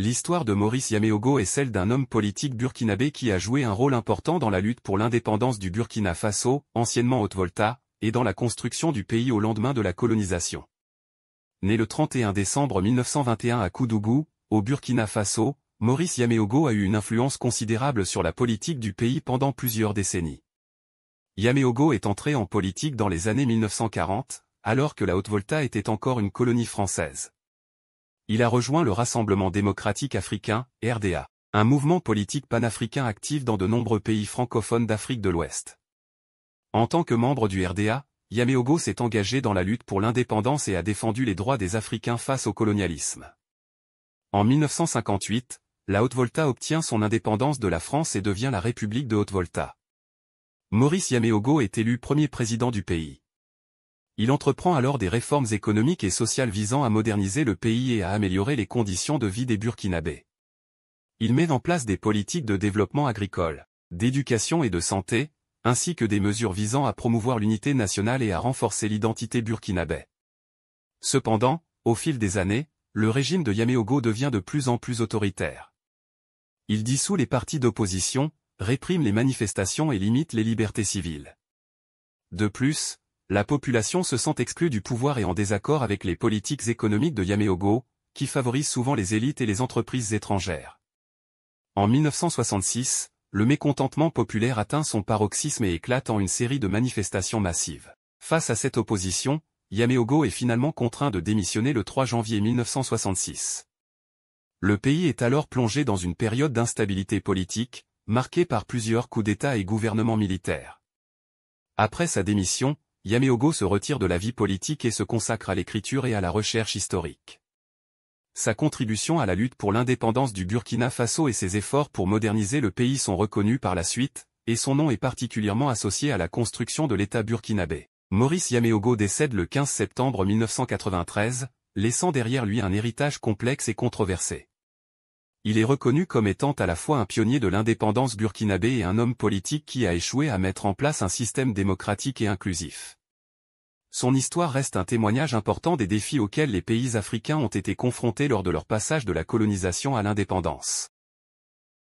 L'histoire de Maurice Yameogo est celle d'un homme politique burkinabé qui a joué un rôle important dans la lutte pour l'indépendance du Burkina Faso, anciennement Haute-Volta, et dans la construction du pays au lendemain de la colonisation. Né le 31 décembre 1921 à Koudougou, au Burkina Faso, Maurice Yameogo a eu une influence considérable sur la politique du pays pendant plusieurs décennies. Yameogo est entré en politique dans les années 1940, alors que la Haute-Volta était encore une colonie française il a rejoint le Rassemblement démocratique africain, RDA, un mouvement politique panafricain actif dans de nombreux pays francophones d'Afrique de l'Ouest. En tant que membre du RDA, Yameogo s'est engagé dans la lutte pour l'indépendance et a défendu les droits des Africains face au colonialisme. En 1958, la Haute-Volta obtient son indépendance de la France et devient la République de Haute-Volta. Maurice Yameogo est élu premier président du pays. Il entreprend alors des réformes économiques et sociales visant à moderniser le pays et à améliorer les conditions de vie des Burkinabés. Il met en place des politiques de développement agricole, d'éducation et de santé, ainsi que des mesures visant à promouvoir l'unité nationale et à renforcer l'identité burkinabé. Cependant, au fil des années, le régime de Yaméogo devient de plus en plus autoritaire. Il dissout les partis d'opposition, réprime les manifestations et limite les libertés civiles. De plus, la population se sent exclue du pouvoir et en désaccord avec les politiques économiques de Yameogo, qui favorisent souvent les élites et les entreprises étrangères. En 1966, le mécontentement populaire atteint son paroxysme et éclate en une série de manifestations massives. Face à cette opposition, Yameogo est finalement contraint de démissionner le 3 janvier 1966. Le pays est alors plongé dans une période d'instabilité politique, marquée par plusieurs coups d'État et gouvernements militaires. Après sa démission, Yameogo se retire de la vie politique et se consacre à l'écriture et à la recherche historique. Sa contribution à la lutte pour l'indépendance du Burkina Faso et ses efforts pour moderniser le pays sont reconnus par la suite, et son nom est particulièrement associé à la construction de l'État burkinabé. Maurice Yameogo décède le 15 septembre 1993, laissant derrière lui un héritage complexe et controversé. Il est reconnu comme étant à la fois un pionnier de l'indépendance burkinabé et un homme politique qui a échoué à mettre en place un système démocratique et inclusif. Son histoire reste un témoignage important des défis auxquels les pays africains ont été confrontés lors de leur passage de la colonisation à l'indépendance.